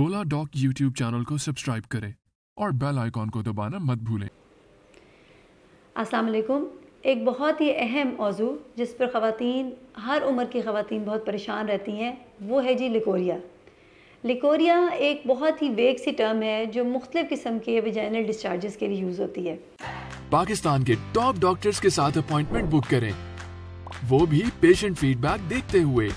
ओला Doc YouTube channel को subscribe करें और बेल आइकॉन को दबाना मत भूलें असलकुम एक बहुत ही अहम मौजू जिस पर ख़वान हर उम्र की ख़वान बहुत परेशान रहती हैं वो है जी लिकोरिया लिकोरिया एक बहुत ही वेग सी टर्म है जो मुख्तलिफ़ किस्म के वेजाइनल डिस्चार्जेस के लिए यूज़ होती है पाकिस्तान के टॉप डॉक्टर्स के साथ अपॉइंटमेंट बुक करें वो भी पेशेंट फीडबैक देखते हुए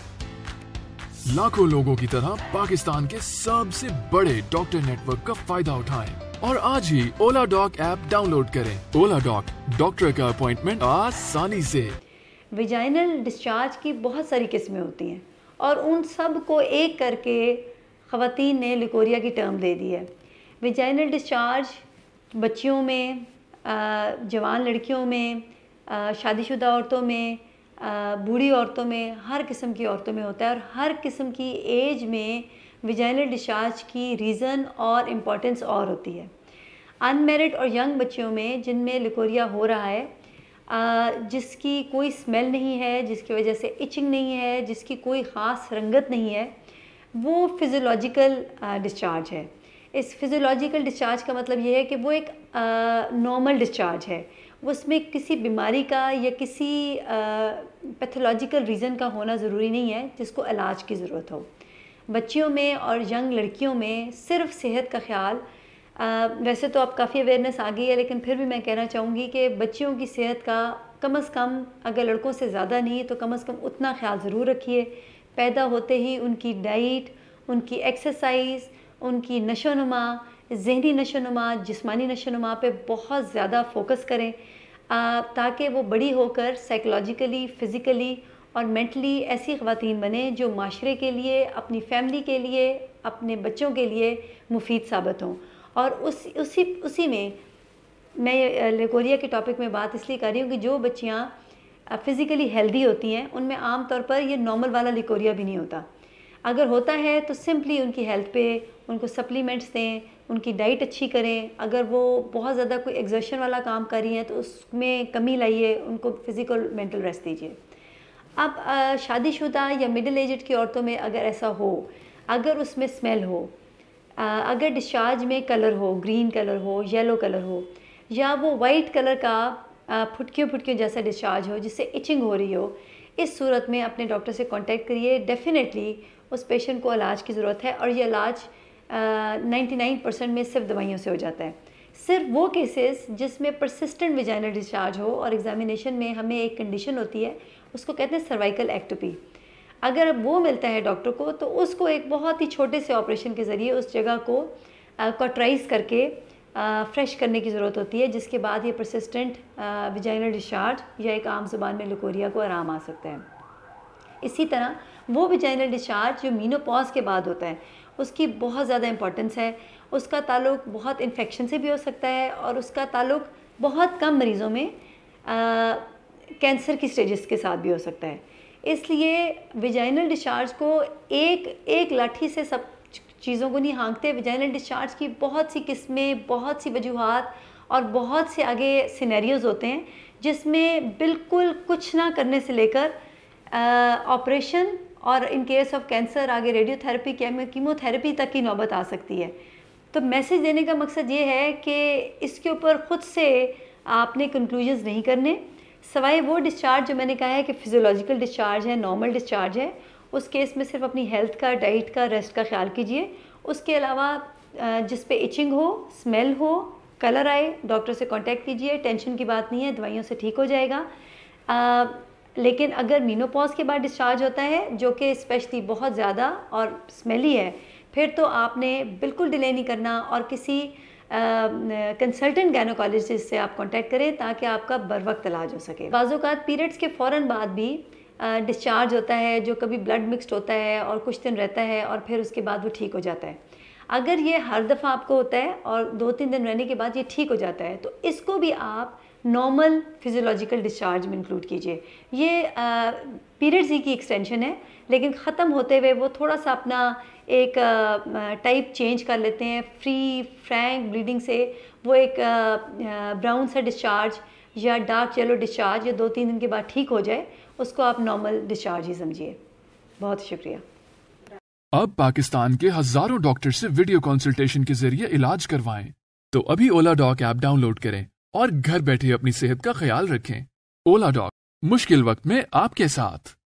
लाखों लोगों की तरह पाकिस्तान के सबसे बड़े डॉक्टर नेटवर्क का फायदा उठाएं और आज ही ओला डॉक ऐप डाउनलोड करें ओला डॉक डॉक्टर का अपॉइंटमेंट आसानी से विजाइनल डिस्चार्ज की बहुत सारी किस्में होती हैं और उन सब को एक करके ख़वातीन ने लिकोरिया की टर्म दे दी है विजाइनल डिस्चार्ज बच्चियों में जवान लड़कियों में शादीशुदा औरतों में बूढ़ी औरतों में हर किस्म की औरतों में होता है और हर किस्म की एज में विजाइनल डिस्चार्ज की रीज़न और इम्पोर्टेंस और होती है अनमेरिड और यंग बच्चियों में जिनमें लिकोरिया हो रहा है जिसकी कोई स्मेल नहीं है जिसकी वजह से इचिंग नहीं है जिसकी कोई ख़ास रंगत नहीं है वो फिज़ोलॉजिकल डिस्चार्ज है इस फिज़ोलॉजिकल डिस्चार्ज का मतलब ये है कि वो एक नॉर्मल डिस्चार्ज है उसमें किसी बीमारी का या किसी पैथोलॉजिकल रीज़न का होना ज़रूरी नहीं है जिसको इलाज की ज़रूरत हो बच्चियों में और यंग लड़कियों में सिर्फ सेहत का ख्याल आ, वैसे तो आप काफ़ी अवेयरनेस आ गई है लेकिन फिर भी मैं कहना चाहूँगी कि बच्चियों की सेहत का कम अज़ कम अगर लड़कों से ज़्यादा नहीं तो कम अज़ कम उतना ख्याल ज़रूर रखिए पैदा होते ही उनकी डाइट उनकी एक्सरसाइज़ उनकी नशो नुमा जहनी नशो नुमा जिसमानी नशो नुमा पर बहुत ज़्यादा फोकस करें ताकि वो बड़ी होकर साइकोलॉजिकली फ़िज़िकली और मेंटली ऐसी ख़वान बने जो माशरे के लिए अपनी फैमिली के लिए अपने बच्चों के लिए मुफीद साबित हों और उस उसी उसी में मैं लेकोरिया के टॉपिक में बात इसलिए कर रही हूँ कि जो बच्चियाँ फ़िज़िकली हेल्दी होती हैं उनमें आम तौर पर ये नॉर्मल वाला लिकोरिया भी नहीं होता अगर होता है तो सिंपली उनकी हेल्थ पे उनको सप्लीमेंट्स दें उनकी डाइट अच्छी करें अगर वो बहुत ज़्यादा कोई एग्जर्शन वाला काम कर रही हैं तो उसमें कमी लाइए उनको फिज़िकल मेंटल रेस्ट दीजिए अब शादीशुदा या मिडिल एजड की औरतों में अगर ऐसा हो अगर उसमें स्मेल हो अगर डिस्चार्ज में कलर हो ग्रीन कलर हो येलो कलर हो या वो वाइट कलर का फुटकियों फुटकियों जैसा डिस्चार्ज हो जिससे इचिंग हो रही हो इस सूरत में अपने डॉक्टर से कांटेक्ट करिए डेफ़िनेटली उस पेशेंट को इलाज की ज़रूरत है और ये इलाज नाइन्टी नाइन परसेंट में सिर्फ दवाइयों से हो जाता है सिर्फ वो केसेस जिसमें परसिस्टेंट विजाइनल डिस्चार्ज हो और एग्जामिनेशन में हमें एक कंडीशन होती है उसको कहते हैं सर्वाइकल एक्टोपी अगर वो मिलता है डॉक्टर को तो उसको एक बहुत ही छोटे से ऑपरेशन के ज़रिए उस जगह को कॉट्राइज करके फ्रेश करने की ज़रूरत होती है जिसके बाद ये परसिस्टेंट विजाइनल डिस्चार्ज या एक आम जुबान में लकोरिया को आराम आ सकता है इसी तरह वो भी जनरल डिस्चार्ज जो मीनोपॉज के बाद होता है उसकी बहुत ज़्यादा इंपॉर्टेंस है उसका ताल्लुक बहुत इन्फेक्शन से भी हो सकता है और उसका ताल्लुक बहुत कम मरीज़ों में कैंसर की स्टेजेस के साथ भी हो सकता है इसलिए विजाइनल डिस्चार्ज को एक एक लाठी से सब चीज़ों को नहीं हाँकते विजाइनल डिस्चार्ज की बहुत सी किस्में बहुत सी वजूहत और बहुत से आगे सिनेरियोज़ होते हैं जिसमें बिल्कुल कुछ ना करने से लेकर ऑपरेशन और इन केस ऑफ कैंसर आगे रेडियोथेरेपी कीमोथेरेपी तक की नौबत आ सकती है तो मैसेज देने का मकसद ये है कि इसके ऊपर ख़ुद से आपने कंक्लूजन्स नहीं करने सवाए वो डिस्चार्ज जो मैंने कहा है कि फिजियोलॉजिकल डिस्चार्ज है नॉर्मल डिस्चार्ज है उस केस में सिर्फ अपनी हेल्थ का डाइट का रेस्ट का ख्याल कीजिए उसके अलावा जिस पे इचिंग हो स्मेल हो कलर आए डॉक्टर से कांटेक्ट कीजिए टेंशन की बात नहीं है दवाइयों से ठीक हो जाएगा लेकिन अगर मीनोपॉज के बाद डिस्चार्ज होता है जो कि स्पेशली बहुत ज़्यादा और स्मेली है फिर तो आपने बिल्कुल डिले नहीं करना और किसी कंसल्टेंट गैनोकोलॉजिस्ट से आप कांटेक्ट करें ताकि आपका बर वक्त इलाज हो सके बाज़ात पीरियड्स के फ़ौर बाद भी डिस्चार्ज होता है जो कभी ब्लड मिक्सड होता है और कुछ दिन रहता है और फिर उसके बाद वो ठीक हो जाता है अगर ये हर दफ़ा आपको होता है और दो तीन दिन रहने के बाद ये ठीक हो जाता है तो इसको भी आप नॉर्मल फिजियोलॉजिकल डिस्चार्ज में इंक्लूड कीजिए ये पीरियड्स ही की एक्सटेंशन है लेकिन ख़त्म होते हुए वो थोड़ा सा अपना एक टाइप चेंज कर लेते हैं फ्री फ्रैंक ब्लीडिंग से वो एक ब्राउन सा डिस्चार्ज या डार्क येलो डिस्चार्ज या दो तीन दिन के बाद ठीक हो जाए उसको आप नॉर्मल डिस्चार्ज ही समझिए बहुत शुक्रिया अब पाकिस्तान के हजारों डॉक्टर से वीडियो कंसल्टेशन के जरिए इलाज करवाएं तो अभी ओला डॉक ऐप डाउनलोड करें और घर बैठे अपनी सेहत का ख्याल रखें ओला डॉक मुश्किल वक्त में आपके साथ